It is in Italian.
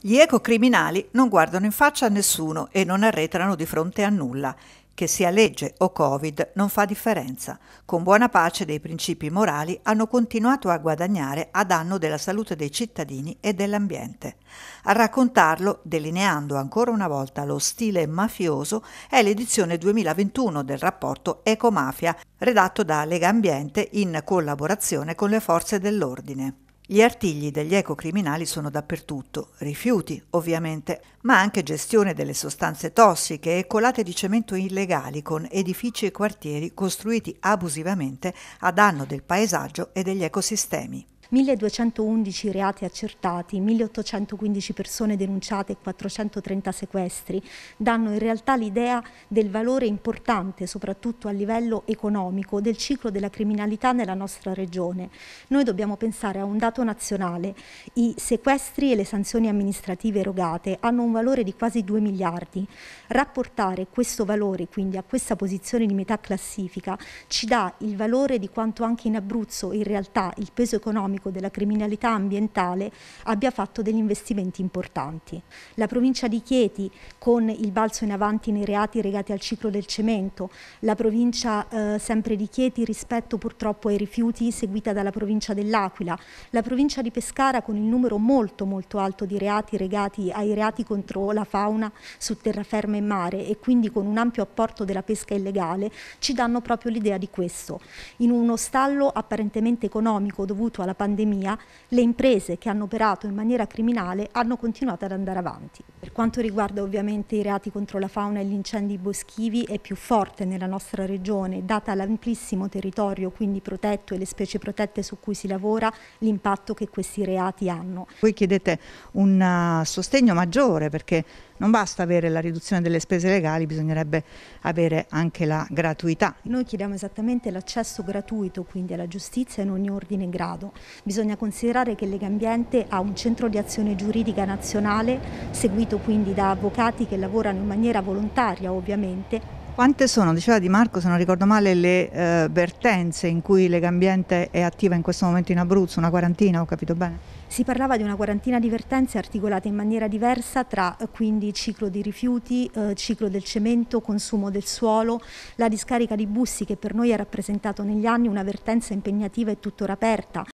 Gli ecocriminali non guardano in faccia a nessuno e non arretrano di fronte a nulla. Che sia legge o Covid non fa differenza. Con buona pace dei principi morali hanno continuato a guadagnare a danno della salute dei cittadini e dell'ambiente. A raccontarlo, delineando ancora una volta lo stile mafioso, è l'edizione 2021 del rapporto Ecomafia, redatto da Lega Ambiente in collaborazione con le forze dell'ordine. Gli artigli degli ecocriminali sono dappertutto, rifiuti ovviamente, ma anche gestione delle sostanze tossiche e colate di cemento illegali con edifici e quartieri costruiti abusivamente a danno del paesaggio e degli ecosistemi. 1211 reati accertati, 1815 persone denunciate e 430 sequestri danno in realtà l'idea del valore importante, soprattutto a livello economico, del ciclo della criminalità nella nostra regione. Noi dobbiamo pensare a un dato nazionale. I sequestri e le sanzioni amministrative erogate hanno un valore di quasi 2 miliardi. Rapportare questo valore, quindi a questa posizione di metà classifica, ci dà il valore di quanto anche in Abruzzo in realtà il peso economico economico della criminalità ambientale abbia fatto degli investimenti importanti. La provincia di Chieti con il balzo in avanti nei reati legati al ciclo del cemento, la provincia eh, sempre di Chieti rispetto purtroppo ai rifiuti seguita dalla provincia dell'Aquila, la provincia di Pescara con il numero molto molto alto di reati legati ai reati contro la fauna su terraferma e mare e quindi con un ampio apporto della pesca illegale ci danno proprio l'idea di questo. In uno stallo apparentemente economico dovuto alla pandemia pandemia le imprese che hanno operato in maniera criminale hanno continuato ad andare avanti. Per quanto riguarda ovviamente i reati contro la fauna e gli incendi boschivi è più forte nella nostra regione, data l'amplissimo territorio quindi protetto e le specie protette su cui si lavora, l'impatto che questi reati hanno. Voi chiedete un eh, sostegno maggiore perché non basta avere la riduzione delle spese legali, bisognerebbe avere anche la gratuità. Noi chiediamo esattamente l'accesso gratuito quindi alla giustizia in ogni ordine e grado. Bisogna considerare che Legambiente ha un centro di azione giuridica nazionale, seguito quindi da avvocati che lavorano in maniera volontaria ovviamente, quante sono, diceva Di Marco se non ricordo male, le eh, vertenze in cui Legambiente è attiva in questo momento in Abruzzo? Una quarantina, ho capito bene? Si parlava di una quarantina di vertenze articolate in maniera diversa tra eh, quindi ciclo di rifiuti, eh, ciclo del cemento, consumo del suolo, la discarica di Bussi che per noi ha rappresentato negli anni una vertenza impegnativa e tuttora aperta